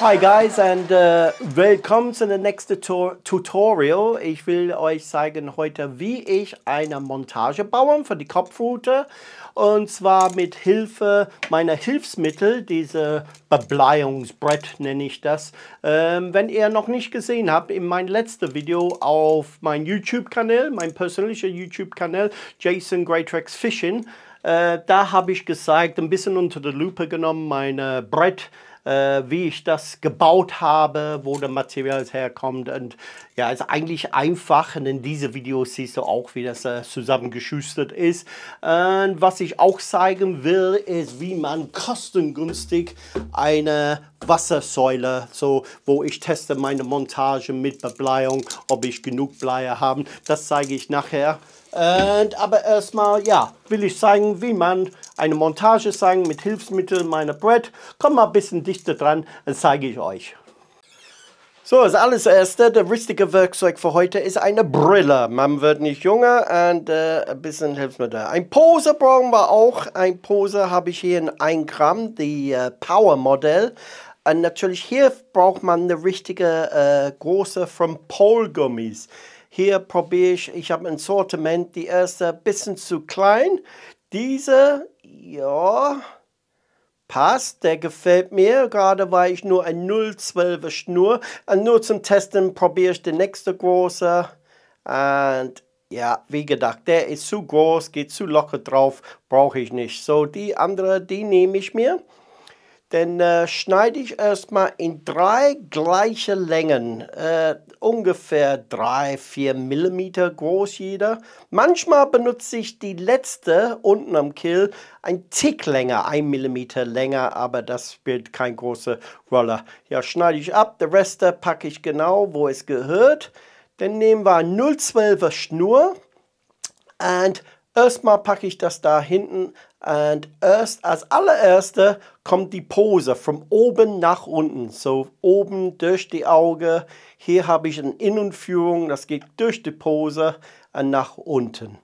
Hi guys and uh, willkommen zu der nächsten Tutorial. Ich will euch zeigen heute, wie ich eine Montage bauen für die Kopfroute und zwar mit Hilfe meiner Hilfsmittel, diese Bebleiungsbrett nenne ich das. Ähm, wenn ihr noch nicht gesehen habt, in meinem letzten Video auf meinem YouTube-Kanal, mein persönlicher YouTube-Kanal, Jason Greatrex Fishing, äh, da habe ich gezeigt, ein bisschen unter der Lupe genommen, meine Brett, äh, wie ich das gebaut habe, wo das Material herkommt. Und ja, ist eigentlich einfach. Und in diese Videos siehst du auch, wie das äh, zusammengeschüstert ist. Und was ich auch zeigen will, ist, wie man kostengünstig eine Wassersäule, so wo ich teste meine Montage mit Bebleiung, ob ich genug Bleier habe. Das zeige ich nachher. Und, aber erstmal, ja, will ich zeigen, wie man eine Montage zeigen mit Hilfsmitteln meiner Brett. Komm mal ein bisschen dichter dran, dann zeige ich euch. So, als alles erste, der richtige Werkzeug für heute ist eine Brille. Man wird nicht jünger und äh, ein bisschen Hilfsmittel. Ein Pose brauchen wir auch. Ein Pose habe ich hier in 1 Gramm, die äh, Power Modell. Und natürlich hier braucht man eine richtige äh, große von Pole Gummis. Hier probiere ich, ich habe ein Sortiment, die erste ein bisschen zu klein. Diese, ja, passt, der gefällt mir, gerade weil ich nur ein 012er Schnur. Und nur zum Testen probiere ich den nächste große. Und ja, wie gedacht, der ist zu groß, geht zu locker drauf, brauche ich nicht. So, die andere, die nehme ich mir dann äh, schneide ich erstmal in drei gleiche Längen, äh, ungefähr 3, 4 mm groß jeder. Manchmal benutze ich die letzte unten am Kill ein Tick länger, 1 mm länger, aber das spielt kein großer Roller. Ja, schneide ich ab, der Rest äh, packe ich genau, wo es gehört. Dann nehmen wir 0,12er Schnur und erstmal packe ich das da hinten und erst als allererste kommt die Pose von oben nach unten. So oben durch die Augen. Hier habe ich eine Innenführung, das geht durch die Pose und nach unten.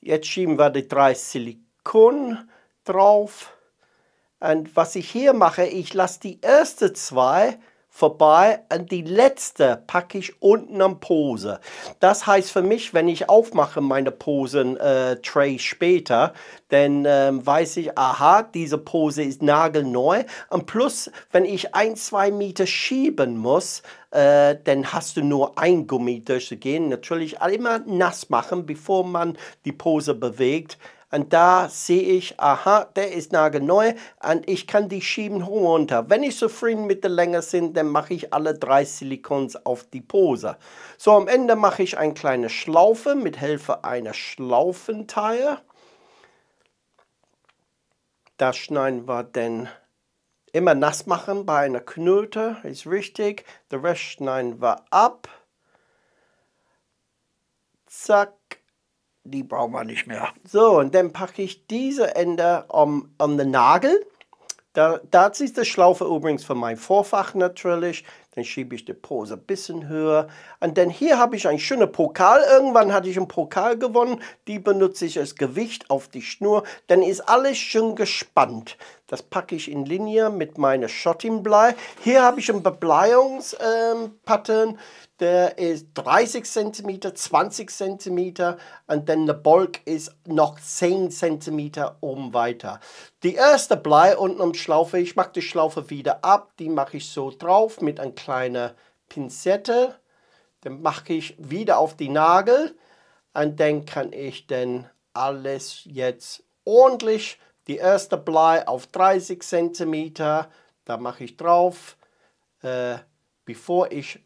Jetzt schieben wir die drei Silikon drauf. Und was ich hier mache, ich lasse die ersten zwei vorbei und die letzte packe ich unten am Pose. Das heißt für mich, wenn ich aufmache meine Posen-Tray äh, später, dann ähm, weiß ich, aha, diese Pose ist nagelneu. Und plus, wenn ich ein, zwei Meter schieben muss, äh, dann hast du nur ein Gummi durchzugehen. Natürlich immer nass machen, bevor man die Pose bewegt. Und da sehe ich, aha, der ist nagelneu und ich kann die schieben hoch runter. Wenn ich zufrieden mit der Länge bin, dann mache ich alle drei Silikons auf die Pose. So, am Ende mache ich eine kleine Schlaufe mit Hilfe einer Schlaufenteile. Das schneiden wir dann immer nass machen bei einer Knöte, ist richtig. Der Rest schneiden wir ab. Zack die brauchen wir nicht mehr. So, und dann packe ich diese Ende um, um den Nagel. Da, ziehe ich die Schlaufe übrigens von meinem Vorfach natürlich. Dann schiebe ich die Pose ein bisschen höher. Und dann hier habe ich einen schönen Pokal. Irgendwann hatte ich einen Pokal gewonnen. Die benutze ich als Gewicht auf die Schnur. Dann ist alles schön gespannt. Das packe ich in Linie mit meinem Schottingblei. Hier habe ich einen Bebleiungspattern. Ähm, der ist 30 cm, 20 cm und dann der Bolk ist noch 10 cm oben weiter. Die erste Blei unten am Schlaufe, ich mache die Schlaufe wieder ab. Die mache ich so drauf mit einer kleinen Pinzette. Dann mache ich wieder auf die Nagel und dann kann ich dann alles jetzt ordentlich die erste Blei auf 30 cm, da mache ich drauf, äh, bevor ich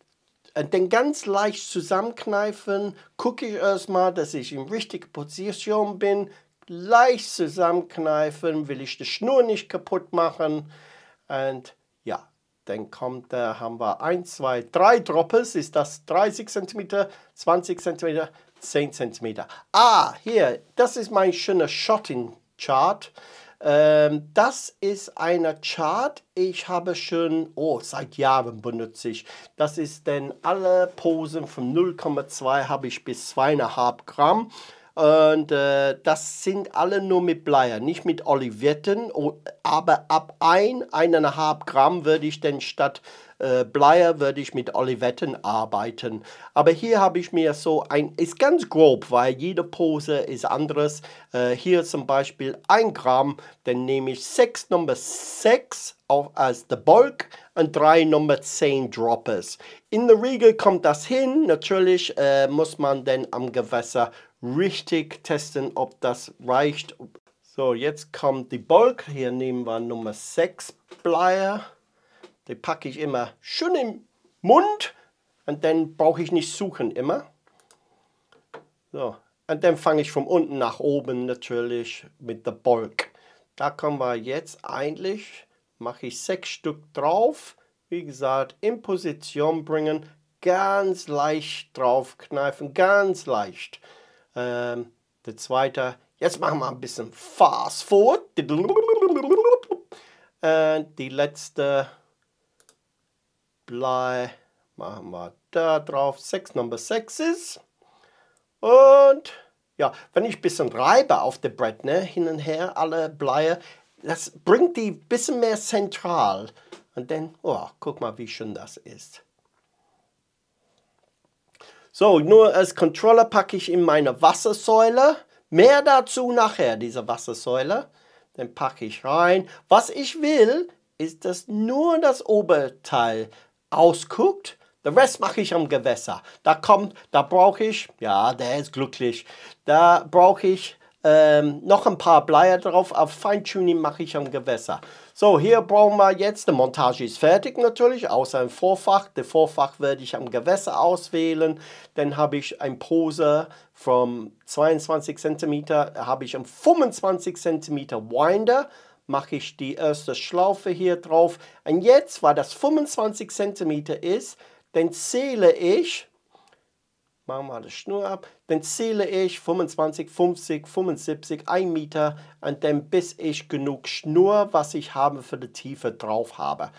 äh, den ganz leicht zusammenkneifen, gucke ich erstmal, dass ich in richtiger Position bin. Leicht zusammenkneifen, will ich die Schnur nicht kaputt machen. Und ja, dann kommt, da haben wir 1, 2, 3 Droppels, ist das 30 cm, 20 cm, 10 cm. Ah, hier, das ist mein schöner Shotting Chart. Ähm, das ist eine Chart, ich habe schon, oh, seit Jahren benutze ich. Das ist denn alle Posen von 0,2 habe ich bis 2,5 Gramm. Und äh, das sind alle nur mit Bleier, nicht mit Olivetten. Oh, aber ab 1, ein, 1,5 Gramm würde ich dann statt äh, Bleier würde ich mit Olivetten arbeiten. Aber hier habe ich mir so ein, ist ganz grob, weil jede Pose ist anders. Äh, hier zum Beispiel 1 Gramm, dann nehme ich 6 Nummer 6 auf, als der Bulk und 3 Nummer 10 Droppers. In der Regel kommt das hin. Natürlich äh, muss man dann am Gewässer richtig testen, ob das reicht. So, jetzt kommt die Bulk. Hier nehmen wir Nummer 6 Bleier. Die packe ich immer schön im Mund und dann brauche ich nicht suchen immer. So, und dann fange ich von unten nach oben natürlich mit der Bolk. Da kommen wir jetzt eigentlich, mache ich sechs Stück drauf. Wie gesagt, in Position bringen, ganz leicht draufkneifen, ganz leicht. Ähm, der zweite, jetzt machen wir ein bisschen Fast Forward. Äh, die letzte Blei machen wir da drauf. 6 Number 6 ist. Und ja, wenn ich ein bisschen reibe auf dem Brett, ne, hin und her, alle Bleie, das bringt die ein bisschen mehr zentral. Und dann, oh, guck mal, wie schön das ist. So, nur als Controller packe ich in meine Wassersäule. Mehr dazu nachher, diese Wassersäule. Dann packe ich rein. Was ich will, ist, dass nur das Oberteil ausguckt, der Rest mache ich am Gewässer. Da kommt, da brauche ich, ja, der ist glücklich. Da brauche ich ähm, noch ein paar Bleier drauf, aber Feintuning mache ich am Gewässer. So, hier brauchen wir jetzt, die Montage ist fertig natürlich, außer ein Vorfach. Der Vorfach werde ich am Gewässer auswählen. Dann habe ich ein Poser von 22 cm, habe ich einen 25 cm Winder mache ich die erste Schlaufe hier drauf. Und jetzt, weil das 25 cm ist, dann zähle ich, machen wir die Schnur ab, dann zähle ich 25, 50, 75, 1 Meter und dann bis ich genug Schnur, was ich habe für die Tiefe drauf habe.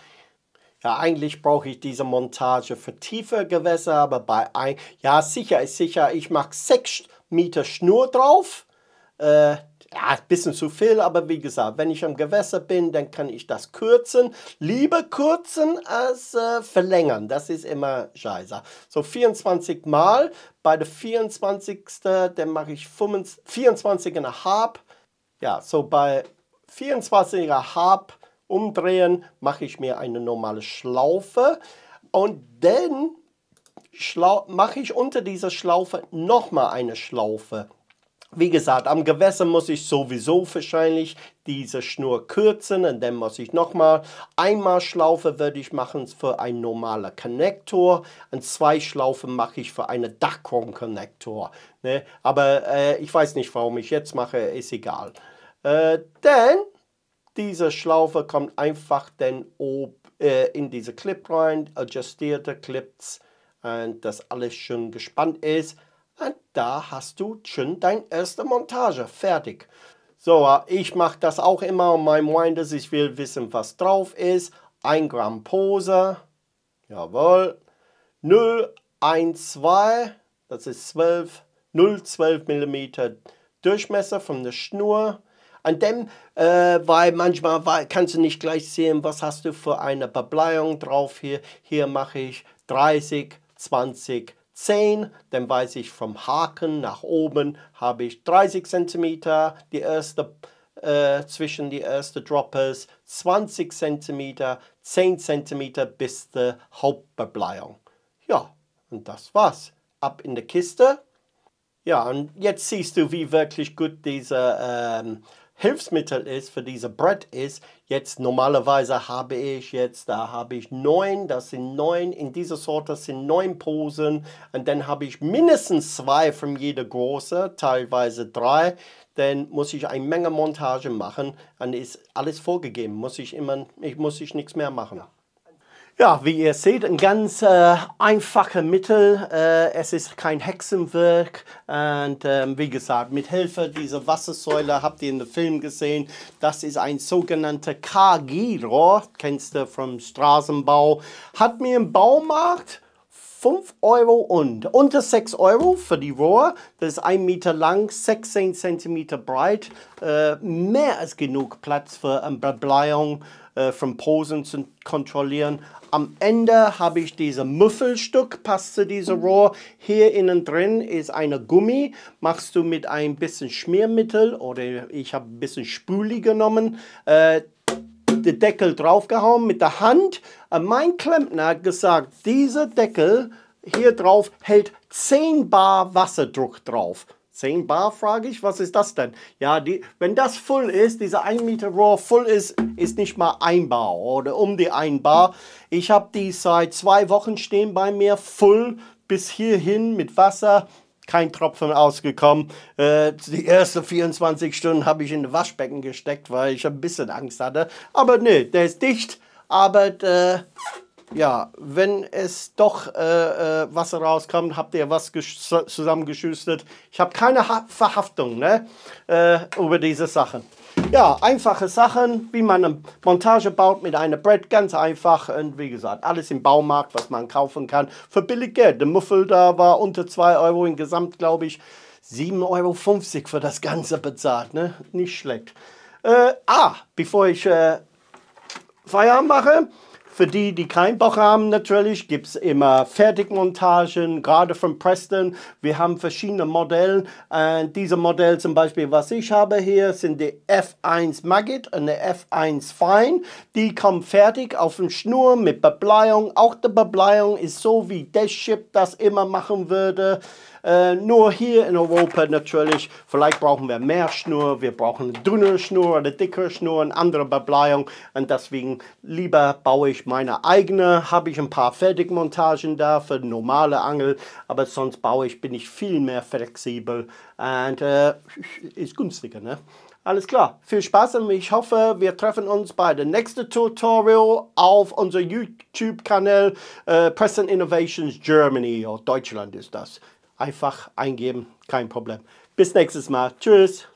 Ja, eigentlich brauche ich diese Montage für tiefe Gewässer, aber bei ein, ja sicher ist sicher, ich mache 6 Meter Schnur drauf. Äh, ja, ein bisschen zu viel, aber wie gesagt, wenn ich am Gewässer bin, dann kann ich das kürzen. Lieber kürzen als äh, verlängern. Das ist immer scheiße. So 24 Mal. Bei der 24. dann mache ich 24,5. Ja, so bei 24,5 umdrehen mache ich mir eine normale Schlaufe. Und dann mache ich unter dieser Schlaufe nochmal eine Schlaufe wie gesagt, am Gewässer muss ich sowieso wahrscheinlich diese Schnur kürzen und dann muss ich nochmal einmal Schlaufe würde ich machen für einen normalen Connector und zwei Schlaufen mache ich für einen Dachkron-Konnektor. Ne? Aber äh, ich weiß nicht, warum ich jetzt mache, ist egal. Äh, denn diese Schlaufe kommt einfach dann ob, äh, in diese Clip rein, adjustierte Clips und dass alles schön gespannt ist. Und ah, da hast du schon deine erste Montage fertig. So, ah, ich mache das auch immer in meinem Winders. Ich will wissen, was drauf ist. 1 Gramm Pose. Jawohl. 0, 1, 2. Das ist 12. 0,12 mm Durchmesser von der Schnur. An dem, äh, weil manchmal weil, kannst du nicht gleich sehen, was hast du für eine Bebleiung drauf hier. Hier mache ich 30, 20, 30. 10, dann weiß ich vom Haken nach oben habe ich 30 cm, die erste äh, zwischen die ersten Droppers, 20 cm, 10 cm bis zur Hauptbebleihung. Ja, und das war's. Ab in die Kiste. Ja, und jetzt siehst du, wie wirklich gut diese ähm, Hilfsmittel ist für diese Brett ist, jetzt normalerweise habe ich jetzt, da habe ich neun, das sind neun, in dieser Sorte sind neun Posen und dann habe ich mindestens zwei von jeder Große, teilweise drei, dann muss ich eine Menge Montage machen und ist alles vorgegeben, muss ich immer, ich muss ich nichts mehr machen. Ja. Ja, wie ihr seht, ein ganz äh, einfacher Mittel. Äh, es ist kein Hexenwerk. Und ähm, wie gesagt, mit Hilfe dieser Wassersäule habt ihr in dem Film gesehen, das ist ein sogenannter KG-Rohr. Kennst du vom Straßenbau. Hat mir im Baumarkt 5 Euro und unter 6 Euro für die Rohr. Das ist 1 Meter lang, 16 Zentimeter breit. Äh, mehr als genug Platz für eine Bebleiung äh, von Posen zu kontrollieren. Am Ende habe ich dieses Muffelstück, passt zu diesem Rohr. Hier innen drin ist eine Gummi. Machst du mit ein bisschen Schmiermittel oder ich habe ein bisschen Spüli genommen. Äh, den Deckel draufgehauen mit der Hand. Äh, mein Klempner hat gesagt, dieser Deckel hier drauf hält 10 Bar Wasserdruck drauf. 10 Bar, frage ich, was ist das denn? Ja, die, wenn das voll ist, dieser 1 Meter Rohr voll ist, ist nicht mal ein Bar oder um die 1 Bar. Ich habe die seit zwei Wochen stehen bei mir, voll bis hierhin mit Wasser, kein Tropfen ausgekommen. Äh, die ersten 24 Stunden habe ich in das Waschbecken gesteckt, weil ich ein bisschen Angst hatte. Aber nee, der ist dicht, aber... Äh ja, wenn es doch äh, äh, Wasser rauskommt, habt ihr was zusammengeschüstet. Ich habe keine ha Verhaftung ne, äh, über diese Sachen. Ja, einfache Sachen, wie man eine Montage baut mit einem Brett, ganz einfach. Und wie gesagt, alles im Baumarkt, was man kaufen kann, für billig Geld. Der Muffel da war unter 2 Euro, in Gesamt glaube ich 7,50 Euro für das Ganze bezahlt. Ne? Nicht schlecht. Äh, ah, bevor ich äh, Feierabend mache, für die, die keinen Bock haben, natürlich gibt es immer Fertigmontagen, gerade von Preston. Wir haben verschiedene Modelle. Äh, diese Modelle zum Beispiel, was ich habe hier, sind die F1 Maggot und die F1 Fine. Die kommen fertig auf den Schnur mit Bebleiung. Auch die Bebleiung ist so, wie das Chip das immer machen würde. Äh, nur hier in Europa natürlich, vielleicht brauchen wir mehr Schnur, wir brauchen eine dünne Schnur, eine dickere Schnur, eine andere Bebleiung und deswegen lieber baue ich meine eigene, habe ich ein paar Fertigmontagen da für normale Angel, aber sonst baue ich, bin ich viel mehr flexibel und äh, ist günstiger, ne? Alles klar, viel Spaß und ich hoffe, wir treffen uns bei dem nächsten Tutorial auf unserem YouTube-Kanal äh, Present Innovations Germany oder oh, Deutschland ist das einfach eingeben, kein Problem. Bis nächstes Mal. Tschüss.